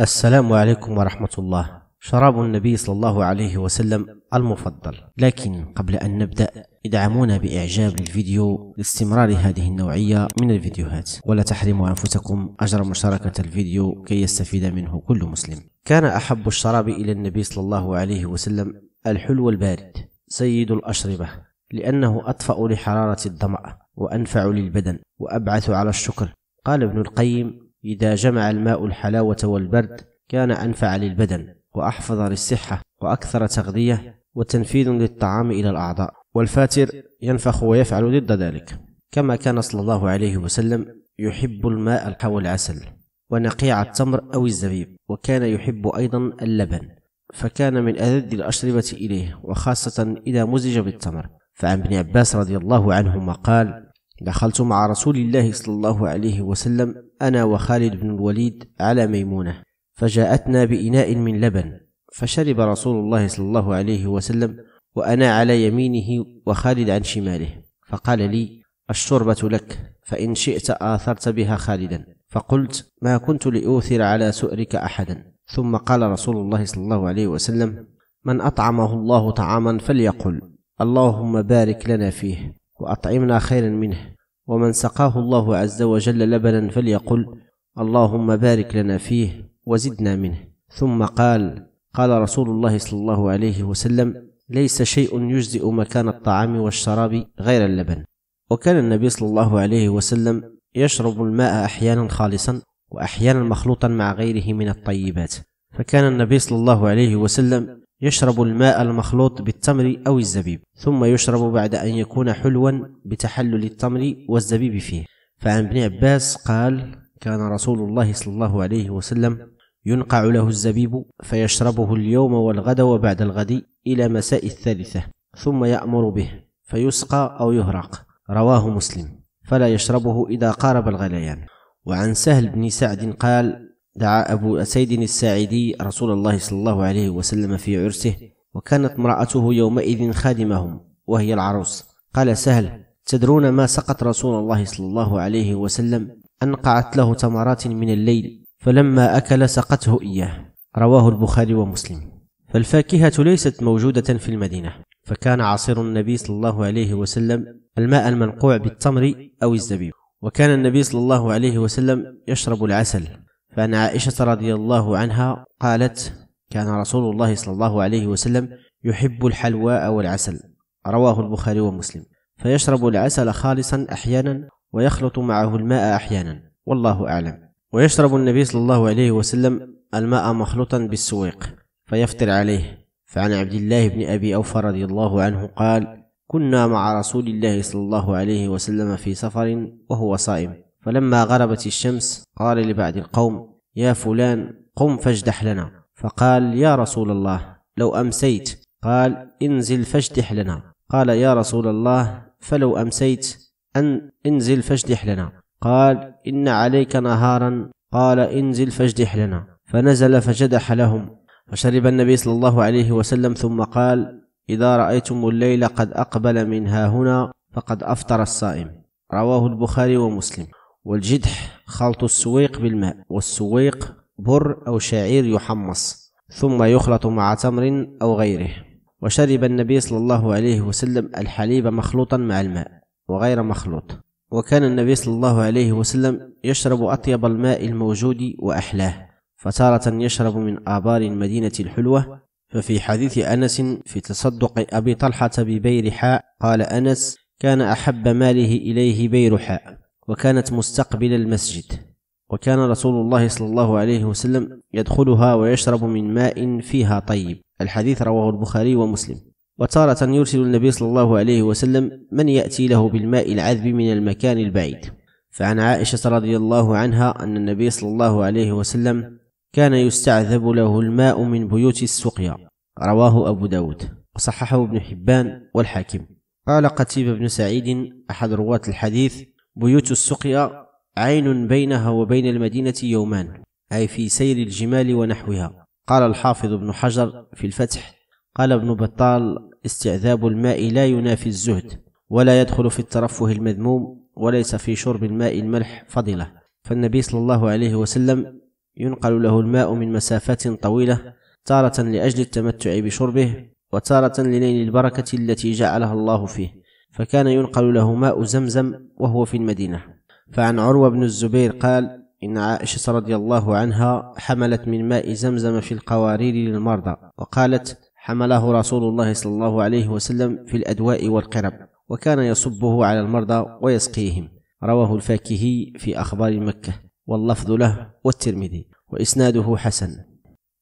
السلام عليكم ورحمة الله شراب النبي صلى الله عليه وسلم المفضل لكن قبل أن نبدأ ادعمونا بإعجاب الفيديو لاستمرار هذه النوعية من الفيديوهات ولا تحرموا أنفسكم أجر مشاركة الفيديو كي يستفيد منه كل مسلم كان أحب الشراب إلى النبي صلى الله عليه وسلم الحلو البارد سيد الأشربة لأنه أطفأ لحرارة الظمأ وأنفع للبدن وأبعث على الشكر قال ابن القيم إذا جمع الماء الحلاوة والبرد كان أنفع للبدن وأحفظ للصحة وأكثر تغذية وتنفيذ للطعام إلى الأعضاء والفاتر ينفخ ويفعل ضد ذلك كما كان صلى الله عليه وسلم يحب الماء أو العسل ونقيع التمر أو الزبيب وكان يحب أيضا اللبن فكان من ألذ الأشربة إليه وخاصة إذا مزج بالتمر فعن ابن عباس رضي الله عنهما قال دخلت مع رسول الله صلى الله عليه وسلم أنا وخالد بن الوليد على ميمونة فجاءتنا بإناء من لبن فشرب رسول الله صلى الله عليه وسلم وأنا على يمينه وخالد عن شماله فقال لي الشربة لك فإن شئت آثرت بها خالدا فقلت ما كنت لأوثر على سؤرك أحدا ثم قال رسول الله صلى الله عليه وسلم من أطعمه الله طعاما فليقل اللهم بارك لنا فيه وأطعمنا خيرا منه ومن سقاه الله عز وجل لبنا فليقل اللهم بارك لنا فيه وزدنا منه ثم قال قال رسول الله صلى الله عليه وسلم ليس شيء يجزئ مكان الطعام والشراب غير اللبن وكان النبي صلى الله عليه وسلم يشرب الماء احيانا خالصا واحيانا مخلوطا مع غيره من الطيبات فكان النبي صلى الله عليه وسلم يشرب الماء المخلوط بالتمر أو الزبيب ثم يشرب بعد أن يكون حلوا بتحلل التمر والزبيب فيه فعن ابن عباس قال كان رسول الله صلى الله عليه وسلم ينقع له الزبيب فيشربه اليوم والغد وبعد الغد إلى مساء الثالثة ثم يأمر به فيسقى أو يهرق رواه مسلم فلا يشربه إذا قارب الغليان وعن سهل بن سعد قال دعا أبو أسيد الساعدي رسول الله صلى الله عليه وسلم في عرسه وكانت امرأته يومئذ خادمهم وهي العروس قال سهل تدرون ما سقط رسول الله صلى الله عليه وسلم أنقعت له تمرات من الليل فلما أكل سقته إياه رواه البخاري ومسلم فالفاكهة ليست موجودة في المدينة فكان عصير النبي صلى الله عليه وسلم الماء المنقوع بالتمر أو الزبيب وكان النبي صلى الله عليه وسلم يشرب العسل فأن عائشة رضي الله عنها قالت كان رسول الله صلى الله عليه وسلم يحب الحلواء والعسل رواه البخاري ومسلم فيشرب العسل خالصا أحيانا ويخلط معه الماء أحيانا والله أعلم ويشرب النبي صلى الله عليه وسلم الماء مخلوطا بالسويق فيفطر عليه فعن عبد الله بن أبي أوفى رضي الله عنه قال كنا مع رسول الله صلى الله عليه وسلم في سفر وهو صائم فلما غربت الشمس قال لبعض القوم يا فلان قم فاجدح لنا فقال يا رسول الله لو أمسيت قال انزل فاجدح لنا قال يا رسول الله فلو أمسيت أن انزل فاجدح لنا قال إن عليك نهارا قال انزل فاجدح لنا فنزل فجدح لهم فشرب النبي صلى الله عليه وسلم ثم قال إذا رأيتم الليل قد أقبل من ها هنا فقد أفطر الصائم رواه البخاري ومسلم والجدح خلط السويق بالماء والسويق بر أو شعير يحمص ثم يخلط مع تمر أو غيره وشرب النبي صلى الله عليه وسلم الحليب مخلوطا مع الماء وغير مخلوط وكان النبي صلى الله عليه وسلم يشرب أطيب الماء الموجود وأحلاه فتارة يشرب من آبار المدينة الحلوة ففي حديث أنس في تصدق أبي طلحة ببير حاء قال أنس كان أحب ماله إليه بير حاء وكانت مستقبل المسجد وكان رسول الله صلى الله عليه وسلم يدخلها ويشرب من ماء فيها طيب الحديث رواه البخاري ومسلم وتارة يرسل النبي صلى الله عليه وسلم من يأتي له بالماء العذب من المكان البعيد فعن عائشة رضي الله عنها أن النبي صلى الله عليه وسلم كان يستعذب له الماء من بيوت السقيا رواه أبو داود وصححه ابن حبان والحاكم قال قتيبة بن سعيد أحد رواة الحديث بيوت السقيا عين بينها وبين المدينة يومان أي في سير الجمال ونحوها قال الحافظ ابن حجر في الفتح قال ابن بطال استعذاب الماء لا ينافي الزهد ولا يدخل في الترفه المذموم وليس في شرب الماء الملح فضلة فالنبي صلى الله عليه وسلم ينقل له الماء من مسافات طويلة تارة لأجل التمتع بشربه وتارة لنيل البركة التي جعلها الله فيه فكان ينقل له ماء زمزم وهو في المدينة فعن عروة بن الزبير قال إن عائشة رضي الله عنها حملت من ماء زمزم في القوارير للمرضى وقالت حمله رسول الله صلى الله عليه وسلم في الأدواء والقرب وكان يصبه على المرضى ويسقيهم رواه الفاكهي في أخبار مكة واللفظ له والترمذي وإسناده حسن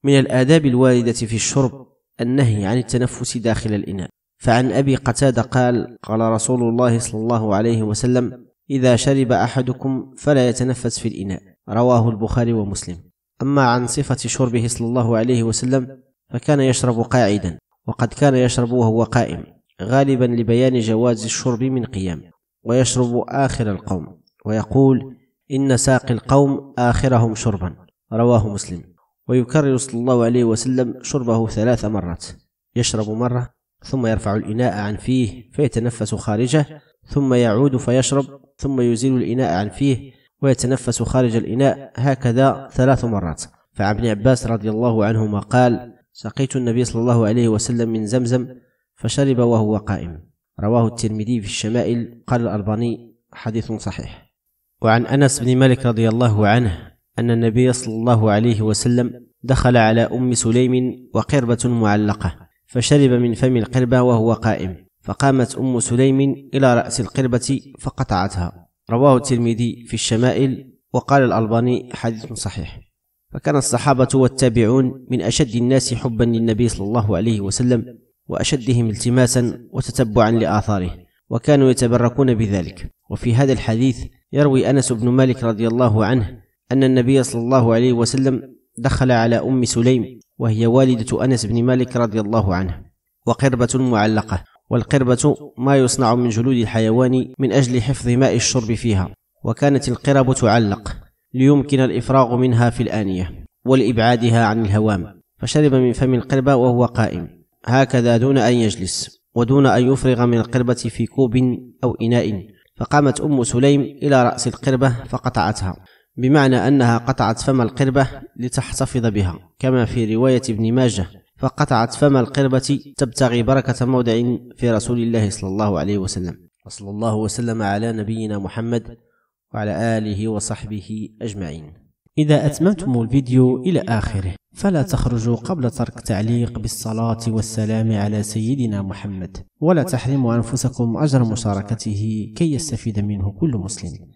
من الآداب الواردة في الشرب النهي عن التنفس داخل الإناء فعن أبي قتادة قال قال رسول الله صلى الله عليه وسلم إذا شرب أحدكم فلا يتنفس في الإناء رواه البخاري ومسلم أما عن صفة شربه صلى الله عليه وسلم فكان يشرب قاعدا وقد كان يشرب وهو قائم غالبا لبيان جواز الشرب من قيام ويشرب آخر القوم ويقول إن ساق القوم آخرهم شربا رواه مسلم ويكرر صلى الله عليه وسلم شربه ثلاث مرات يشرب مرة ثم يرفع الإناء عن فيه فيتنفس خارجه ثم يعود فيشرب ثم يزيل الإناء عن فيه ويتنفس خارج الإناء هكذا ثلاث مرات فعن ابن عباس رضي الله عنهما قال سقيت النبي صلى الله عليه وسلم من زمزم فشرب وهو قائم رواه الترمذي في الشمائل قال الألباني حديث صحيح وعن أنس بن مالك رضي الله عنه أن النبي صلى الله عليه وسلم دخل على أم سليم وقربة معلقة فشرب من فم القربة وهو قائم فقامت أم سليم إلى رأس القربة فقطعتها رواه الترمذي في الشمائل وقال الألباني حديث صحيح فكان الصحابة والتابعون من أشد الناس حبا للنبي صلى الله عليه وسلم وأشدهم التماسا وتتبعا لآثاره وكانوا يتبركون بذلك وفي هذا الحديث يروي أنس بن مالك رضي الله عنه أن النبي صلى الله عليه وسلم دخل على أم سليم وهي والدة أنس بن مالك رضي الله عنه وقربة معلقة والقربة ما يصنع من جلود الحيوان من أجل حفظ ماء الشرب فيها وكانت القرب تعلق ليمكن الإفراغ منها في الآنية ولإبعادها عن الهوام فشرب من فم القربة وهو قائم هكذا دون أن يجلس ودون أن يفرغ من القربة في كوب أو إناء فقامت أم سليم إلى رأس القربة فقطعتها بمعنى أنها قطعت فم القربة لتحتفظ بها كما في رواية ابن ماجه فقطعت فم القربة تبتغي بركة موضع في رسول الله صلى الله عليه وسلم وصلى الله وسلم على نبينا محمد وعلى آله وصحبه أجمعين إذا أتممتم الفيديو إلى آخره فلا تخرجوا قبل ترك تعليق بالصلاة والسلام على سيدنا محمد ولا تحرموا أنفسكم أجر مشاركته كي يستفيد منه كل مسلم